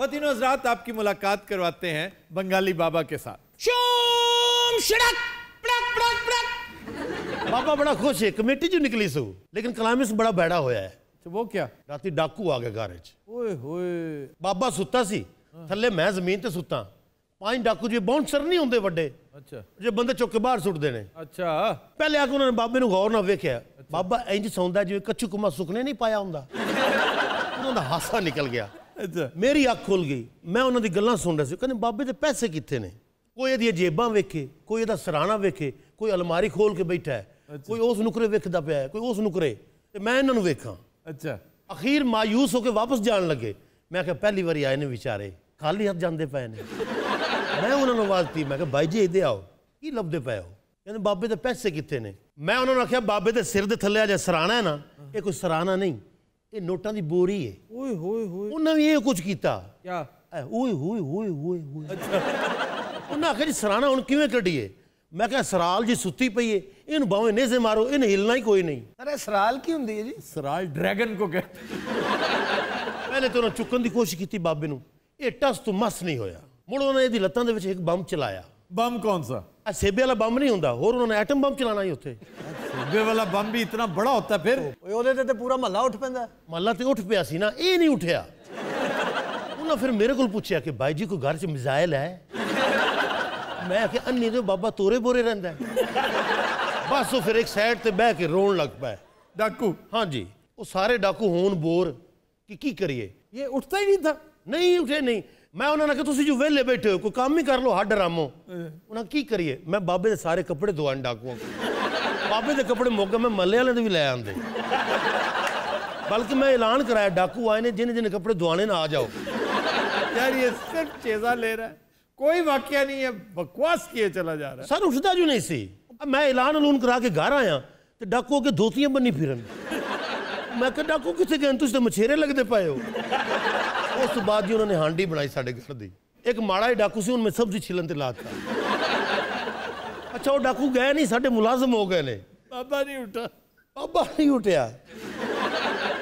फतिनोज रात आपकी मुलाकात करवाते हैं बंगाली बाबा के साथ शोम शड़क प्लक प्लक प्लक बाबा बड़ा खुश है कमेटी जो निकली सो लेकिन कलामिस बड़ा बैड़ा होया है तो वो क्या राती डाकू आ गया घर ओए होए बाबा सुता सी ਥੱਲੇ ਮੈਂ ਜ਼ਮੀਨ ਤੇ ਸੁੱਤਾ ਪੰਜ ਡਾਕੂ ਜੀ ਬਾਉਂਸਰ ਨਹੀਂ ਹੁੰਦੇ ਵੱਡੇ ਅੱਛਾ ਜੇ ਬੰਦੇ ਚੁੱਕ ਕੇ ਬਾਹਰ ਸੁੱਟਦੇ ਨੇ ਅੱਛਾ ਪਹਿਲੇ ਆ ਕੇ ਉਹਨਾਂ ਨੇ ਬਾਬੇ ਨੂੰ ਗੌਰ ਨਾਲ ਵੇਖਿਆ ਬਾਬਾ ਇੰਜ ਸੌਂਦਾ ਜਿਵੇਂ ਕੱਚੂ ਕੁਮਾ ਸੁਕਨੇ ਨਹੀਂ ਪਾਇਆ ਹੁੰਦਾ ਉਹਨਾਂ ਦਾ ਹਾਸਾ ਨਿਕਲ ਗਿਆ ਅੱਛਾ ਮੇਰੀ ਅੱਖ ਖੁੱਲ ਗਈ ਮੈਂ ਉਹਨਾਂ ਦੀ ਗੱਲਾਂ ਸੁਣ ਰਿਹਾ ਸੀ ਕਹਿੰਦੇ ਬਾਬੇ ਦੇ ਪੈਸੇ ਕਿੱਥੇ ਨੇ ਕੋਈ ਇਹਦੀਆਂ ਜੇਬਾਂ ਵੇਖੇ ਕੋਈ ਇਹਦਾ ਸਰਾਣਾ ਵੇਖੇ ਕੋਈ ਅਲਮਾਰੀ ਖੋਲ ਕੇ ਬੈਠਾ ਹੈ ਕੋਈ ਉਸ ਨੁਕਰੇ ਵੇਖਦਾ ਪਿਆ ਹੈ ਕੋਈ ਉਸ ਨੁਕਰੇ ਤੇ ਮੈਂ ਇਹਨਾਂ ਨੂੰ ਵੇਖਾਂ ਅੱਛਾ ਅਖੀਰ ਮਾਯੂਸ ਹੋ ਕੇ ਵਾਪਸ ਜਾਣ ਲੱਗੇ ਮੈਂ ਕਿਹਾ ਪਹਿਲੀ ਵਾਰੀ ਆਏ ਨੇ ਵਿਚਾਰੇ ਖਾਲੀ ਹੱਥ ਜਾਂਦੇ ਪਏ ਨੇ ਮੈਂ ਉਹਨਾਂ ਨੂੰ ਆਵਾਜ਼ ਦਿੱਤੀ ਮੈਂ ਕਿਹਾ ਬਾਈ ਜੀ ਇਹਦੇ ਆਓ ਕੀ ਲੱਭਦੇ ਪਏ ਹੋ ਕਹਿੰਦੇ ਬਾਬੇ ਦੇ ਪੈਸੇ ਕਿੱਥੇ ਨੇ ਮੈਂ ਉਹਨਾਂ ਨੂੰ ਆਖਿਆ ਬਾਬੇ ਦੇ ਸਿਰ ਦੇ ਥੱਲੇ ਆ ਜੇ ਸਰਾਣਾ ਹੈ ਨਾ ਇਹ ਕੋਈ ਸਰਾਣਾ ਨਹੀਂ ਇਹ ਨੋਟਾਂ ਦੀ ਬੋਰੀ ਏ ਓਏ ਹੋਏ ਹੋਏ ਉਹਨਾਂ ਵੀ ਇਹ ਕੁਝ ਕੀਤਾ ਕਿਆ ਓਏ ਹੋਏ ਹੋਏ ਹੋਏ ਹੋਏ ਉਹਨਾਂ ਅਖੇ ਜੀ ਸਰਾਣਾ ਹੁਣ ਕਿਵੇਂ ਕੱਢੀਏ ਮੈਂ ਕਿਹਾ ਸਰਾਲ ਜੀ ਸੁੱਤੀ ਪਈ ਏ ਇਹਨੂੰ ਬਾਵੇਂ ਨੇਜ਼ੇ ਮਾਰੋ ਇਹਨੇ ਹਿਲਣਾ ਹੀ ਕੋਈ ਨਹੀਂ ਅਰੇ ਸਰਾਲ ਕੀ ਹੁੰਦੀ ਏ ਜੀ ਸਰਾਲ ਡਰੈਗਨ ਕੋ ਕਹਿੰਦੇ ਪਹਿਲੇ ਤਾਂ ਉਹਨਾਂ ਚੁੱਕਣ ਦੀ ਕੋਸ਼ਿਸ਼ ਕੀਤੀ ਬਾਬੇ ਨੂੰ ਇਹ ਟਸ ਤੋਂ ਮਸ ਨਹੀਂ ਹੋਇਆ ਮੁੜ ਨੇ ਇਹਦੀ ਲੱਤਾਂ ਦੇ ਵਿੱਚ ਇੱਕ ਬੰਬ ਚਲਾਇਆ ਬੰਬ ਕੌਣ ਸਾ ਸੇਬੇ ਵਾਲਾ ਬੰਬ ਨਹੀਂ ਹੁੰਦਾ ਹੋਰ ਉਹਨਾਂ ਨੇ ਐਟਮ ਬੰਬ ਚਲਾਣਾ ਹੀ ਉੱਥੇ ਸੇਬੇ ਵਾਲਾ ਬੰਬ ਵੀ ਇਤਨਾ ਬੜਾ ਹੁੰਦਾ ਫਿਰ ਓਏ ਉਹਦੇ ਤੇ ਤੇ ਪੂਰਾ ਮਹੱਲਾ ਉੱਠ ਪੈਂਦਾ ਮਹੱਲਾ ਤੇ ਉੱਠ ਪਿਆ ਸੀ ਨਾ ਇਹ ਨਹੀਂ ਉੱਠਿਆ ਉਹਨਾਂ ਫਿਰ ਮੇਰੇ ਕੋਲ ਪੁੱਛਿਆ ਕਿ ਬਾਈ ਜੀ ਕੋਈ ਘਰ 'ਚ ਮਿਜ਼ਾਇਲ ਹੈ ਮੈਂ ਕਿ ਅੰਨੀ ਦੇ ਬਾਬਾ ਤੋਰੇ ਬੋਰੇ ਰਹਿੰਦਾ ਬਸ ਉਹ ਫਿਰ ਇੱਕ ਸਾਈਡ ਤੇ ਬਹਿ ਕੇ ਰੋਣ ਲੱਗ ਪਿਆ ਡਾਕੂ ਹਾਂਜੀ ਉਹ ਸਾਰੇ ਡਾਕੂ ਹੋਣ ਬੋਰ ਕਿ ਕੀ ਕਰੀਏ ਇਹ ਉੱਠਦਾ ਹੀ ਨਹੀਂ ਥਾ ਨਹੀਂ ਉੱਠੇ ਨਹੀਂ ਮੈਂ ਉਹਨਾਂ ਨੇ ਕਿਹਾ ਤੁਸੀਂ ਜੋ ਵਿਹਲੇ ਬੈਠੇ ਹੋ ਕੋਈ ਕੰਮ ਹੀ ਕਰ ਲਓ ਹੱਡ ਰਾਮੋ ਉਹਨਾਂ ਕੀ ਕਰੀਏ ਮੈਂ ਬਾਬੇ ਦੇ ਸਾਰੇ ਕੱਪੜੇ ਦਵਾਨ ਡਾਕੂਆਂ ਬਾਬੇ ਦੇ ਕੱਪੜੇ ਮੋਗਾ ਮੈਂ ਮੱਲੇ ਵਾਲੇ ਦੇ ਵੀ ਲੈ ਆਂਦੇ ਬਲਕਿ ਮੈਂ ਐਲਾਨ ਕਰਾਇਆ ਡਾਕੂ ਆਏ ਨੇ ਜਿੰਨੇ ਜਿੰਨੇ ਕੱਪੜੇ ਦਵਾਣੇ ਨਾ ਆ ਜਾਓ यार ये सिर्फ चेजा ले रहा है कोई वाक्य नहीं है बकवास किए चला जा रहा है सर उठता जो नहीं सी अब मैं ऐलान अलून करा के घर आया तो डाकू के धोतियां बनी फिरन मैं कहा डाकू कितने गए तुझे तो मछेरे लगते पाए हो ਉਸ ਤੋਂ ਬਾਅਦ ਜੀ ਉਹਨਾਂ ਨੇ ਹਾਂਡੀ ਬਣਾਈ ਸਾਡੇ ਘਰ ਦੀ ਇੱਕ ਮਾੜਾ ਹੀ ਡਾਕੂ ਸੀ ਉਹਨੇ ਸਬਜ਼ੀ ਛਿਲਣ ਤੇ ਲਾਤਾ ਅੱਛਾ ਉਹ ਡਾਕੂ ਗਏ ਨਹੀਂ ਸਾਡੇ ਮੁਲਾਜ਼ਮ ਹੋ ਗਏ ਨੇ ਬਾਬਾ ਨਹੀਂ ਉੱਠਾ ਬਾਬਾ ਨਹੀਂ ਉੱਠਿਆ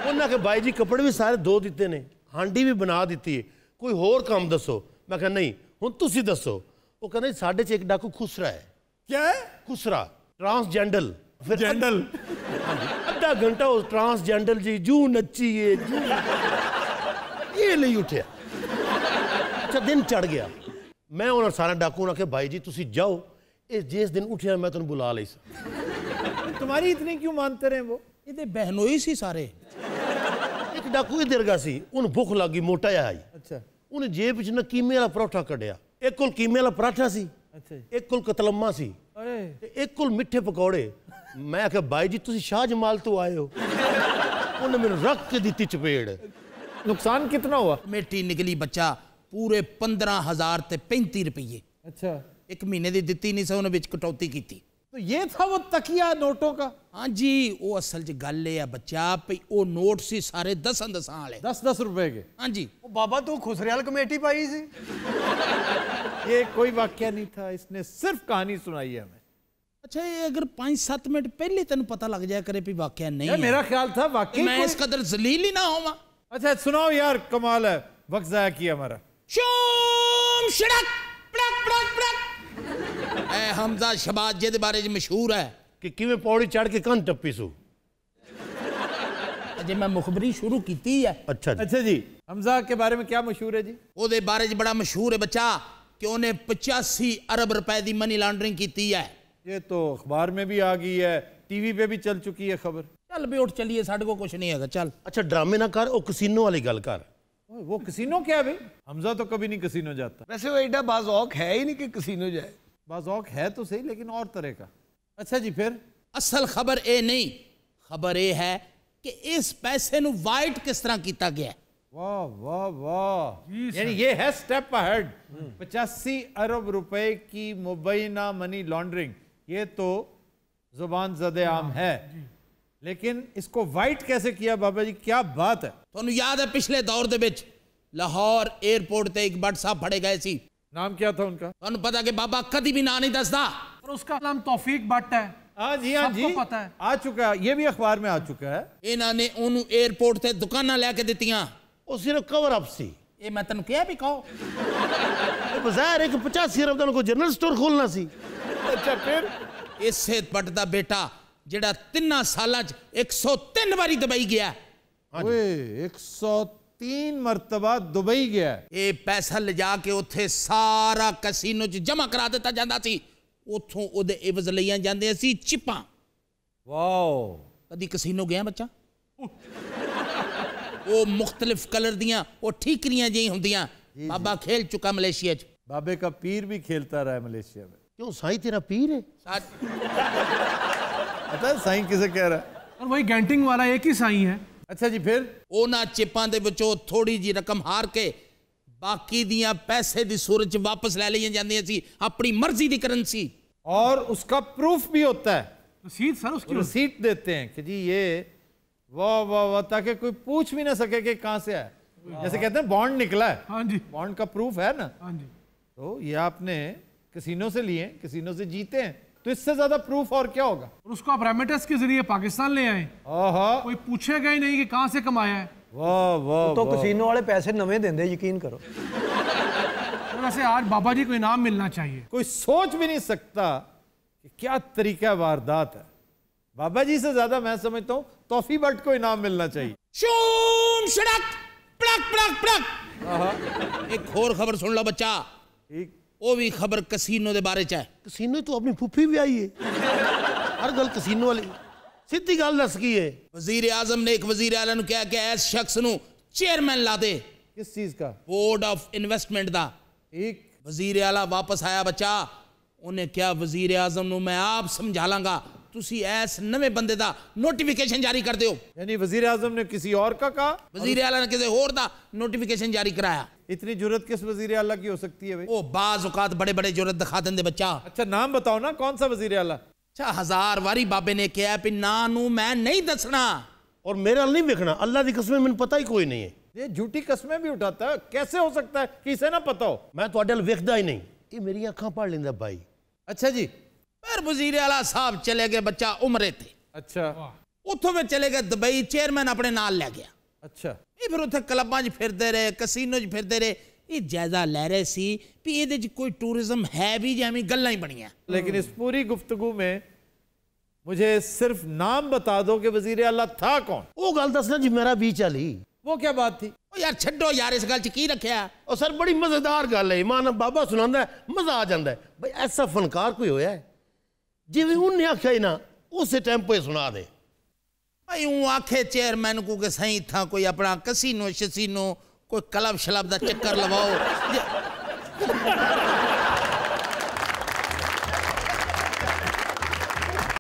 ਉਹਨਾਂ ਕੇ ਬਾਈ ਜੀ ਕੱਪੜੇ ਵੀ ਸਾਰੇ ਧੋ ਦਿੱਤੇ ਨੇ ਹਾਂਡੀ ਵੀ ਬਣਾ ਦਿੱਤੀ ਹੈ ਕੋਈ ਹੋਰ ਕੰਮ ਦੱਸੋ ਮੈਂ ਕਿਹਾ ਨਹੀਂ ਹੁਣ ਤੁਸੀਂ ਦੱਸੋ ਉਹ ਕਹਿੰਦੇ ਸਾਡੇ 'ਚ ਇੱਕ ਡਾਕੂ ਖੁਸਰਾ ਹੈ ਕੀ ਖੁਸਰਾ ਟਰਾਂਸਜੈਂਡਰ ਫਿਰ ਜੈਂਡਲ ਅੱਧਾ ਘੰਟਾ ਉਹ ਟਰਾਂਸਜੈਂਡਰ ਜੀ ਜੂ ਨੱਚੀਏ ਜੂ ये नहीं उठे अच्छा दिन चढ़ गया ਮੈਂ ਉਹਨਾਂ ਸਾਰਿਆਂ ਡਾਕੂ ਨਾਲ ਕਿ ਭਾਈ ਜੀ ਤੁਸੀਂ ਜਾਓ ਇਹ ਜਿਸ ਦਿਨ ਉਠਿਆ ਮੈਂ ਤੁਹਾਨੂੰ ਬੁਲਾ ਲਈ ਸੀ ਤੁਹਾਡੀ ਇਤਨੀ ਕਿਉਂ ਮੰਨਤੇ ਰਹੇ ਉਹ ਇਹਦੇ ਬਹਿਨੋਈ ਸੀ ਸਾਰੇ ਇੱਕ ਡਾਕੂ ਹੀ ਦਿਰਗਾ ਸੀ ਉਹਨੂੰ ਭੁੱਖ ਲੱਗੀ ਮੋਟਾ ਜਿਹਾ ਆਈ ਅੱਛਾ ਉਹਨੇ ਜੇਬ ਵਿੱਚ ਨਾ ਕੀਮੇ ਵਾਲਾ ਪਰੌਠਾ ਕੱਢਿਆ ਇੱਕ ਕੋਲ ਕੀਮੇ ਵਾਲਾ ਪਰਾਠਾ ਸੀ ਅੱਛਾ ਇੱਕ ਕੋਲ ਕਤਲਮਾ ਸੀ ਤੇ ਇੱਕ ਕੋਲ ਮਿੱਠੇ ਪਕੌੜੇ ਮੈਂ ਕਿਹਾ ਭਾਈ ਜੀ ਤੁਸੀਂ ਸ਼ਾਹ ਜਮਾਲ ਤੋਂ ਆਏ ਹੋ ਉਹਨੇ ਮੈਨੂੰ ਰੱਖ ਕੇ ਦਿੱਤੀ ਚਪੇੜ नुकसान कितना हुआ मेटी निकली ਬੱਚਾ ਪੂਰੇ 15000 ਤੇ 35 ਰੁਪਏ ਅੱਛਾ ਇੱਕ ਮਹੀਨੇ ਦੀ ਦਿੱਤੀ ਨਹੀਂ ਸੋ ਉਹਨੇ ਵਿੱਚ ਕਟੌਤੀ ਕੀਤੀ तो ये था वो तकिया नोटों का हाँ जी वो असल जी गल बच्चा भाई वो नोट सी सारे दस दस वाले दस दस रुपए के हाँ जी ओ बाबा तू खुसरियाल कमेटी पाई सी ये कोई वाक्य नहीं था इसने सिर्फ कहानी सुनाई है हमें अच्छा ये अगर पाँच सात मिनट पहले तेन पता लग जाए करे भी वाक्य नहीं मेरा ख्याल था वाक्य मैं इस कदर जलील ही ना होवा अच्छा सुनाओ यार कमाल है वक्त जाया किया हमारा शोम शड़क पड़क पड़क पड़क ए हमजा शबाज जे बारे में मशहूर है कि किवें पौड़ी चढ़ के कान टप्पी सु जे मैं मुखबरी शुरू की है अच्छा जी अच्छा जी हमजा के बारे में क्या मशहूर है जी ओदे बारे में बड़ा मशहूर है बच्चा कि उन्हें पचासी अरब रुपए की मनी लॉन्ड्रिंग की है ये तो अखबार में भी आ गई है टीवी पे भी चल चुकी है खबर चल ਵੀ उठ चलिए साढ़े को कुछ नहीं है चल अच्छा ड्रामे ना कर और कसीनो वाली गल कर वो कसीनो क्या है भाई हमजा तो कभी नहीं कसीनो जाता वैसे वो एडा बाजौक है ही नहीं कि कसीनो जाए बाजौक है तो सही लेकिन और तरह का अच्छा जी फिर असल खबर ए नहीं खबर ए है कि इस पैसे नु वाइट किस तरह किया गया ਹੈ वाह वाह वाह यानी ये है स्टेप हम्म। अहेड पचासी अरब रुपए की मुबैना मनी लॉन्ड्रिंग ये तो जुबान जद आम हाँ, है लेकिन इसको वाइट कैसे किया बाबा जी क्या बात है तो याद है पिछले दौर दे लाहौर एयरपोर्ट ते एक बट साहब फड़े गए सी नाम क्या था उनका तो पता कि बाबा कभी भी ना नहीं दसदा और उसका नाम तौफीक भट्ट है हाँ जी हाँ जी पता है आ चुका है ये भी अखबार में आ चुका है इन्होंने एयरपोर्ट से दुकान लेके दतिया वो सिर्फ कवर अप सी ये मैं तेन क्या भी कहो बाजार एक पचासी अरब तेन को जनरल स्टोर खोलना सी अच्छा फिर इस बट का बेटा ਜਿਹੜਾ 3 ਸਾਲਾਂ 'ਚ 103 ਵਾਰੀ ਦੁਬਈ ਗਿਆ ਓਏ 103 ਮਰਤਬਾ ਦੁਬਈ ਗਿਆ ਇਹ ਪੈਸਾ ਲਿਜਾ ਕੇ ਉੱਥੇ ਸਾਰਾ ਕੈਸੀਨੋ 'ਚ ਜਮ੍ਹਾਂ ਕਰਾ ਦਿੱਤਾ ਜਾਂਦਾ ਸੀ ਉੱਥੋਂ ਉਹਦੇ ਇਵਜ਼ ਲਈਆਂ ਜਾਂਦੇ ਸੀ ਚਿਪਾਂ ਵਾਓ ਕਦੀ ਕੈਸੀਨੋ ਗਿਆ ਬੱਚਾ ਉਹ ਮੁxtਲਿਫ ਕਲਰ ਦੀਆਂ ਉਹ ਠੀਕਰੀਆਂ ਜਿਹੀ ਹੁੰਦੀਆਂ ਬਾਬਾ ਖੇਲ ਚੁੱਕਾ ਮਲੇਸ਼ੀਆ 'ਚ बाबे का पीर भी खेलता रहा है मलेशिया में क्यों साई तेरा पीर है ਪਤਾ ਸਾਈ ਕਿਸੇ ਕਹਿ ਰਹਾ और वही गेंटिंग वाला एक ही साईं है अच्छा जी फिर ओना ਚਿੱਪਾਂ दे ਵਿੱਚੋਂ थोड़ी जी रकम हार के बाकी दिया पैसे दी सूरज वापस ले लिए ਲਈਆਂ ਜਾਂਦੀਆਂ ਸੀ ਆਪਣੀ ਮਰਜ਼ੀ ਦੀ ਕਰੰਸੀ और उसका प्रूफ भी होता है रसीद सर उसकी रसीद देते हैं कि जी ये वाह वाह वाह ताकि कोई पूछ भी ना सके कि कहां से आया जैसे कहते हैं बॉन्ड निकला है हां जी बॉन्ड का प्रूफ है ना हां जी तो ये आपने कैसीनो से लिए कैसीनो से जीते हैं तो इससे ज्यादा प्रूफ और क्या होगा और उसको आप रेमेटस के जरिए पाकिस्तान ले आए कोई पूछेगा ही नहीं कि कहां से कमाया है वाह वाह तो कसीनो वाले पैसे नवे दें दे, यकीन करो तो वैसे तो आज बाबा जी को इनाम मिलना चाहिए कोई सोच भी नहीं सकता कि क्या तरीका वारदात है बाबा जी से ज्यादा मैं समझता हूँ तोफी भट्ट को इनाम मिलना चाहिए शूम शड़क प्लक प्लक एक और खबर सुन लो बच्चा ठीक ਉਹ ਵੀ ਖਬਰ ਕਸੀਨੋ ਦੇ ਬਾਰੇ ਚ ਹੈ ਕਸੀਨੋ ਤੂੰ ਆਪਣੀ ਫੁੱਫੀ ਵੀ ਆਈ ਹੈ ਹਰ ਗੱਲ ਕਸੀਨੋ ਵਾਲੀ ਸਿੱਧੀ ਗੱਲ ਦੱਸ ਕੀ ਹੈ ਵਜ਼ੀਰ ਆਜ਼ਮ ਨੇ ਇੱਕ ਵਜ਼ੀਰ ਆਲਾ ਨੂੰ ਕਿਹਾ ਕਿ ਇਸ ਸ਼ਖਸ ਨੂੰ ਚੇਅਰਮੈਨ ਲਾ ਦੇ ਕਿਸ ਚੀਜ਼ ਦਾ ਬੋਰਡ ਆਫ ਇਨਵੈਸਟਮੈਂਟ ਦਾ ਇੱਕ ਵਜ਼ੀਰ ਆਲਾ ਵਾਪਸ ਆਇਆ ਬੱਚਾ ਉਹਨੇ ਕਿਹਾ ਵਜ਼ੀਰ ਆਜ਼ਮ ਨੂੰ ਮੈਂ ਆਪ ਸਮਝਾ ਲਾਂਗਾ ਤੁਸੀਂ ਐਸ ਨਵੇਂ ਬੰਦੇ ਦਾ ਨੋਟੀਫਿਕੇਸ਼ਨ ਜਾਰੀ ਕਰ ਦਿਓ ਯਾਨੀ ਵਜ਼ੀਰ ਆਜ਼ਮ ਨੇ ਕਿਸੇ ਹੋਰ ਦਾ ਕਹਾ ਵਜ਼ੀਰ ਆਲਾ ਨੇ ਕਿਸੇ ਹੋਰ ਦਾ ਨੋਟੀਫਿਕੇਸ਼ਨ ਜਾਰੀ ਕਰਾਇਆ इतनी जरूरत किस वजीर अला की हो सकती है वो ओ बाज़ात बड़े बड़े जरूरत दिखा देंगे बच्चा अच्छा नाम बताओ ना कौन सा वजीर अला अच्छा हजार वारी बाबे ने कहा भी ना नू मैं नहीं दसना और मेरे अल नहीं देखना अल्लाह की कस्में मैंने पता ही कोई नहीं है ये झूठी कस्में भी उठाता है कैसे हो सकता है कि इसे ना पता हो मैं तो अडल वेखदा ही नहीं ये मेरी अखा पढ़ लेंदा भाई अच्छा जी पर वजीर अला साहब चले गए बच्चा उमरे थे अच्छा उतो में चले गए दुबई चेयरमैन अपने नाल लै गया ਅੱਛਾ ਇਹ ਫਿਰ ਉੱਥੇ ਕਲੱਬਾਂ 'ਚ ਫਿਰਦੇ ਰਹੇ ਕਸੀਨੋ 'ਚ ਫਿਰਦੇ ਰਹੇ ਇਹ ਜਾਇਜ਼ਾ ਲੈ ਰਹੇ ਸੀ ਵੀ ਇਹਦੇ 'ਚ ਕੋਈ ਟੂਰਿਜ਼ਮ ਹੈ ਵੀ ਜਾਂ ਐਵੇਂ ਗੱਲਾਂ ਹੀ ਬਣੀਆਂ ਲੇਕਿਨ ਇਸ ਪੂਰੀ ਗੁਫ਼ਤਗੂ ਮੇਂ मुझे सिर्फ नाम बता दो कि वजीर अल्लाह था कौन वो गल दसना जी मेरा भी चली वो क्या बात थी ओ यार छो यार इस गल की रखा और सर बड़ी मजेदार गल है ईमान बाबा सुना मजा आ जाता है भाई ऐसा फनकार कोई होया है जिमें उन्हें आख्या ही ना उस टाइम पर सुना दे यूं आखे चेयरमैन को कि सही था कोई अपना कसीनो शसीनो कोई क्लब शलब का चक्कर लवाओ